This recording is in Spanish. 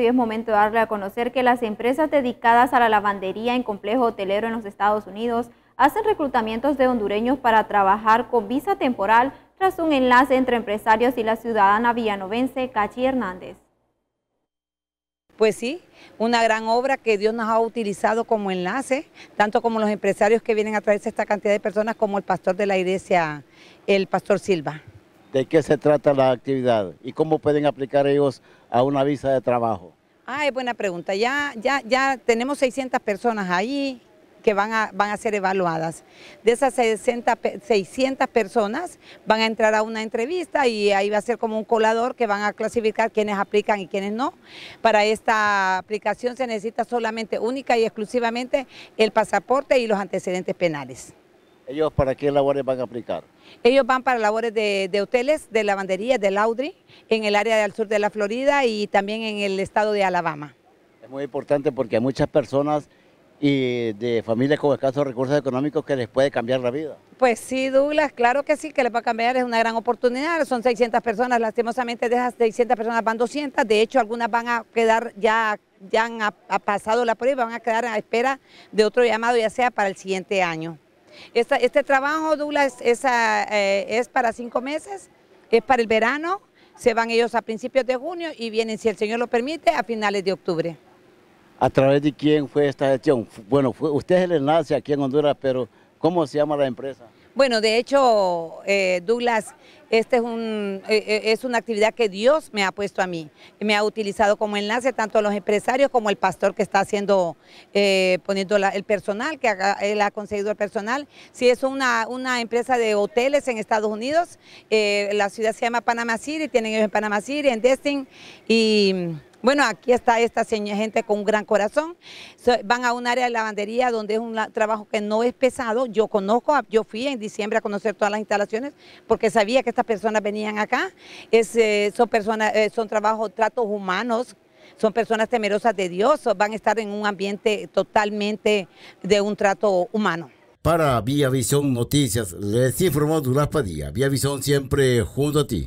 y es momento de darle a conocer que las empresas dedicadas a la lavandería en complejo hotelero en los Estados Unidos hacen reclutamientos de hondureños para trabajar con visa temporal tras un enlace entre empresarios y la ciudadana villanovense Cachi Hernández. Pues sí, una gran obra que Dios nos ha utilizado como enlace, tanto como los empresarios que vienen a traerse esta cantidad de personas como el pastor de la iglesia, el pastor Silva de qué se trata la actividad y cómo pueden aplicar ellos a una visa de trabajo. Ah, es buena pregunta. Ya, ya, ya tenemos 600 personas ahí que van a, ser evaluadas. De esas 600 personas van a entrar a una entrevista y ahí va a ser como un colador que van a clasificar quiénes aplican y quiénes no. Para esta aplicación se necesita solamente, única y exclusivamente, el pasaporte y los antecedentes penales. ¿Ellos para qué labores van a aplicar? Ellos van para labores de, hoteles, de lavandería, de laundry, en el área del sur de la Florida y también en el estado de Alabama. Es muy importante porque hay muchas personas y de familias con escasos recursos económicos que les puede cambiar la vida. Pues sí, Douglas, claro que sí, que les va a cambiar, es una gran oportunidad, son 600 personas, lastimosamente de esas 600 personas van 200, de hecho algunas van a quedar ya, ya han pasado la prueba, van a quedar a espera de otro llamado, ya sea para el siguiente año este trabajo, Douglas, eh, es, para cinco meses, es para el verano, se van ellos a principios de junio y vienen, si el Señor lo permite, a finales de octubre. ¿A través de quién fue esta gestión? Bueno, usted es el enlace aquí en Honduras, pero ¿cómo se llama la empresa? Bueno, de hecho, eh, Douglas, esta es, un, eh, eh, es una actividad que Dios me ha puesto a mí. Me ha utilizado como enlace tanto a los empresarios como el pastor que está haciendo, poniendo el personal, que él ha conseguido el personal. Si es una, una empresa de hoteles en Estados Unidos, la ciudad se llama Panama City, tienen ellos en Panama City, en Destin, y bueno, aquí está esta gente con un gran corazón. Van a un área de lavandería donde es un trabajo que no es pesado. Yo conozco, yo fui en diciembre a conocer todas las instalaciones porque sabía que estas personas venían acá. Es, eh, son personas, eh, son trabajos, tratos humanos son personas temerosas de Dios, van a estar en un ambiente totalmente de un trato humano. Para Vía Visión Noticias, les informó Durás Padilla. Vía Visión siempre junto a ti.